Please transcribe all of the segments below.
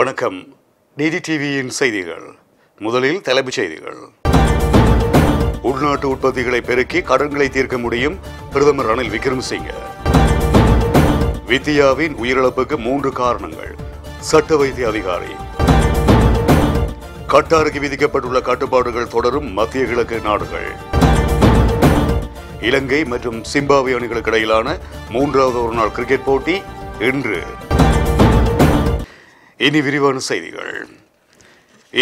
வணக்கம் டிடி டிவியின் செய்திகள் முதலில் தலைப்புச் செய்திகள் உள்நாட்டு உற்பத்திகளை பெருக்கி கடன்களை தீர்க்க முடியும் பிரதமர் ரணில் விக்ரமசிங்க வித்தியாவின் உயிரிழப்புக்கு மூன்று காரணங்கள் சட்ட வைத்திய அதிகாரி கட்டாருக்கு விதிக்கப்பட்டுள்ள கட்டுப்பாடுகள் தொடரும் மத்திய கிழக்கு நாடுகள் இலங்கை மற்றும் சிம்பாவே அணிகளுக்கு இடையிலான மூன்றாவது ஒருநாள் கிரிக்கெட் போட்டி இன்று இனி விரிவான செய்திகள்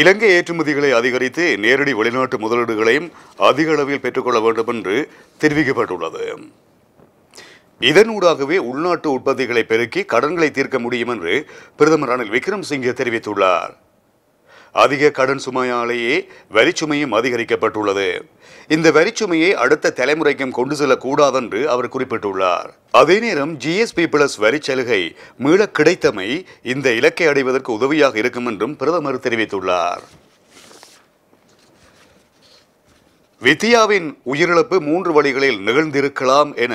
இலங்கை ஏற்றுமதிகளை அதிகரித்து நேரடி வெளிநாட்டு முதலீடுகளையும் அதிக அளவில் பெற்றுக்கொள்ள வேண்டும் என்று தெரிவிக்கப்பட்டுள்ளது இதனூடாகவே உள்நாட்டு உற்பத்திகளை பெருக்கி கடன்களை தீர்க்க முடியும் என்று பிரதமர் ரணில் சிங்கே தெரிவித்துள்ளார் அதிக கடன் சுமையாலேயே வரிச்சுமையும் அதிகரிக்கப்பட்டுள்ளது இந்த வரிச்சுமையை அடுத்த தலைமுறைக்கும் கொண்டு செல்லக்கூடாதென்று அவர் குறிப்பிட்டுள்ளார் அதே நேரம் ஜிஎஸ்பி பிளஸ் வரி சலுகை மீள கிடைத்தமை இந்த இலக்கை அடைவதற்கு உதவியாக இருக்கும் என்றும் பிரதமர் தெரிவித்துள்ளார் வித்தியாவின் உயிரிழப்பு மூன்று வழிகளில் நிகழ்ந்திருக்கலாம் என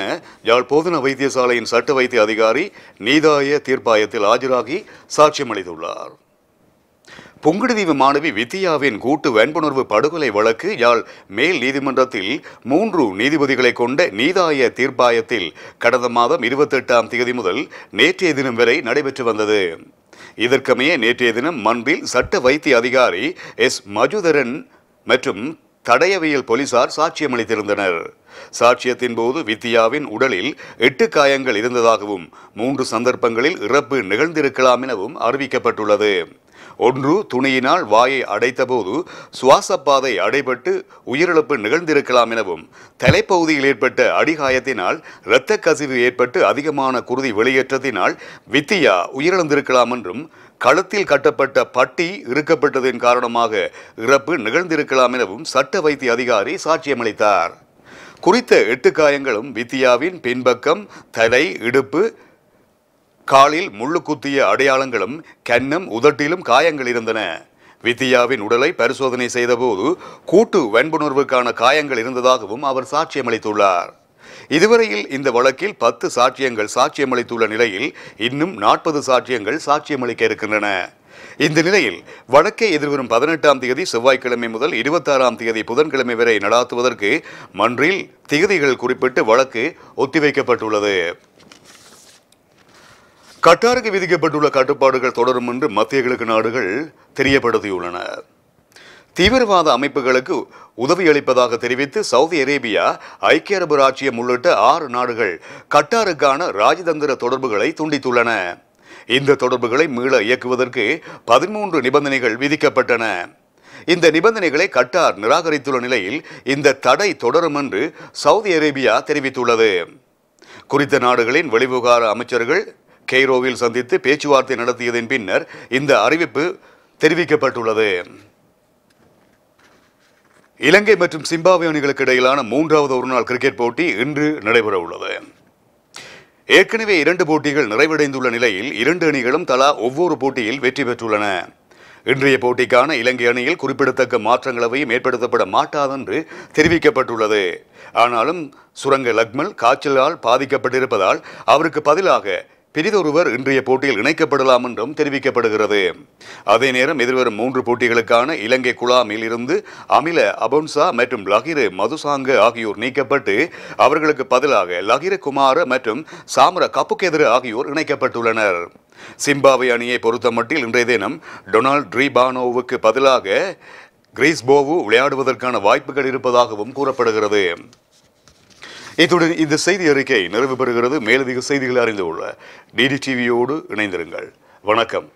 யாழ் போதன வைத்தியசாலையின் சட்ட வைத்திய அதிகாரி நீதாய தீர்ப்பாயத்தில் ஆஜராகி சாட்சியம் அளித்துள்ளார் புங்குடுதீவு மாணவி வித்தியாவின் கூட்டு வன்புணர்வு படுகொலை வழக்கு யாழ் மேல் நீதிமன்றத்தில் மூன்று நீதிபதிகளை கொண்ட நீதாய தீர்ப்பாயத்தில் கடந்த மாதம் இருபத்தெட்டாம் தேதி முதல் நேற்றைய தினம் வரை நடைபெற்று வந்தது இதற்கமைய நேற்றைய தினம் மண்பில் சட்ட வைத்திய அதிகாரி எஸ் மஜுதரன் மற்றும் தடையவியல் போலீசார் சாட்சியமளித்திருந்தனர் சாட்சியத்தின் போது வித்தியாவின் உடலில் எட்டு காயங்கள் இருந்ததாகவும் மூன்று சந்தர்ப்பங்களில் இறப்பு நிகழ்ந்திருக்கலாம் எனவும் அறிவிக்கப்பட்டுள்ளது ஒன்று துணியினால் வாயை அடைத்தபோது சுவாசப்பாதை அடைபட்டு உயிரிழப்பு நிகழ்ந்திருக்கலாம் எனவும் தலைப்பகுதியில் ஏற்பட்ட அடிகாயத்தினால் இரத்த கசிவு ஏற்பட்டு அதிகமான குருதி வெளியேற்றத்தினால் வித்தியா உயிரிழந்திருக்கலாம் என்றும் கழுத்தில் கட்டப்பட்ட பட்டி இறுக்கப்பட்டதன் காரணமாக இறப்பு நிகழ்ந்திருக்கலாம் எனவும் சட்ட வைத்திய அதிகாரி சாட்சியமளித்தார் குறித்த எட்டு காயங்களும் வித்தியாவின் பின்பக்கம் தலை இடுப்பு காலில் முள்ளு குத்திய அடையாளங்களும் கன்னம் உதட்டிலும் காயங்கள் இருந்தன வித்யாவின் உடலை பரிசோதனை செய்தபோது கூட்டு வன்புணர்வுக்கான காயங்கள் இருந்ததாகவும் அவர் சாட்சியமளித்துள்ளார் இதுவரையில் இந்த வழக்கில் பத்து சாட்சியங்கள் சாட்சியமளித்துள்ள நிலையில் இன்னும் நாற்பது சாட்சியங்கள் சாட்சியமளிக்க இருக்கின்றன இந்த நிலையில் வழக்கை எதிர்வரும் பதினெட்டாம் தேதி செவ்வாய்க்கிழமை முதல் இருபத்தாறாம் தேதி புதன்கிழமை வரை நடாத்துவதற்கு மன்றில் திகதிகள் குறிப்பிட்டு வழக்கு ஒத்திவைக்கப்பட்டுள்ளது கட்டாருக்கு விதிக்கப்பட்டுள்ள கட்டுப்பாடுகள் தொடரும் என்று மத்திய கிழக்கு நாடுகள் தெரியப்படுத்தியுள்ளன தீவிரவாத அமைப்புகளுக்கு உதவி அளிப்பதாக தெரிவித்து சவுதி அரேபியா ஐக்கிய அரபு ராஜ்யம் உள்ளிட்ட ஆறு நாடுகள் கட்டாருக்கான ராஜதந்திர தொடர்புகளை துண்டித்துள்ளன இந்த தொடர்புகளை மீள இயக்குவதற்கு பதிமூன்று நிபந்தனைகள் விதிக்கப்பட்டன இந்த நிபந்தனைகளை கட்டார் நிராகரித்துள்ள நிலையில் இந்த தடை தொடரும் என்று சவுதி அரேபியா தெரிவித்துள்ளது குறித்த நாடுகளின் வெளிவுகார அமைச்சர்கள் கெய்ரோவில் சந்தித்து பேச்சுவார்த்தை நடத்தியதன் பின்னர் இந்த அறிவிப்பு தெரிவிக்கப்பட்டுள்ளது இலங்கை மற்றும் சிம்பாவே அணிகளுக்கு இடையிலான மூன்றாவது ஒருநாள் கிரிக்கெட் போட்டி இன்று நடைபெற உள்ளது ஏற்கனவே இரண்டு போட்டிகள் நிறைவடைந்துள்ள நிலையில் இரண்டு அணிகளும் தலா ஒவ்வொரு போட்டியில் வெற்றி பெற்றுள்ளன இன்றைய போட்டிக்கான இலங்கை அணியில் குறிப்பிடத்தக்க மாற்றங்களவையும் ஏற்படுத்தப்பட மாட்டாதென்று தெரிவிக்கப்பட்டுள்ளது ஆனாலும் சுரங்க லக்மல் காய்ச்சலால் பாதிக்கப்பட்டிருப்பதால் அவருக்கு பதிலாக பெரிதொருவர் இன்றைய போட்டியில் இணைக்கப்படலாம் என்றும் தெரிவிக்கப்படுகிறது அதே நேரம் எதிர்வரும் மூன்று போட்டிகளுக்கான இலங்கை குழாமில் இருந்து அமில அபோன்சா மற்றும் லகிரு மதுசாங்க ஆகியோர் நீக்கப்பட்டு அவர்களுக்கு பதிலாக லகிர குமார மற்றும் சாமர கப்புகெதிர ஆகியோர் இணைக்கப்பட்டுள்ளனர் சிம்பாவை அணியை பொறுத்தமட்டில் இன்றைய தினம் டொனால்ட் ட்ரீபானோவுக்கு பதிலாக கிரீஸ்போவு விளையாடுவதற்கான வாய்ப்புகள் இருப்பதாகவும் கூறப்படுகிறது இத்துடன் இந்த செய்தி அறிக்கை நிறைவு பெறுகிறது மேலதிக செய்திகளை அறிந்து கொள்ள டிடி டிவியோடு இணைந்திருங்கள் வணக்கம்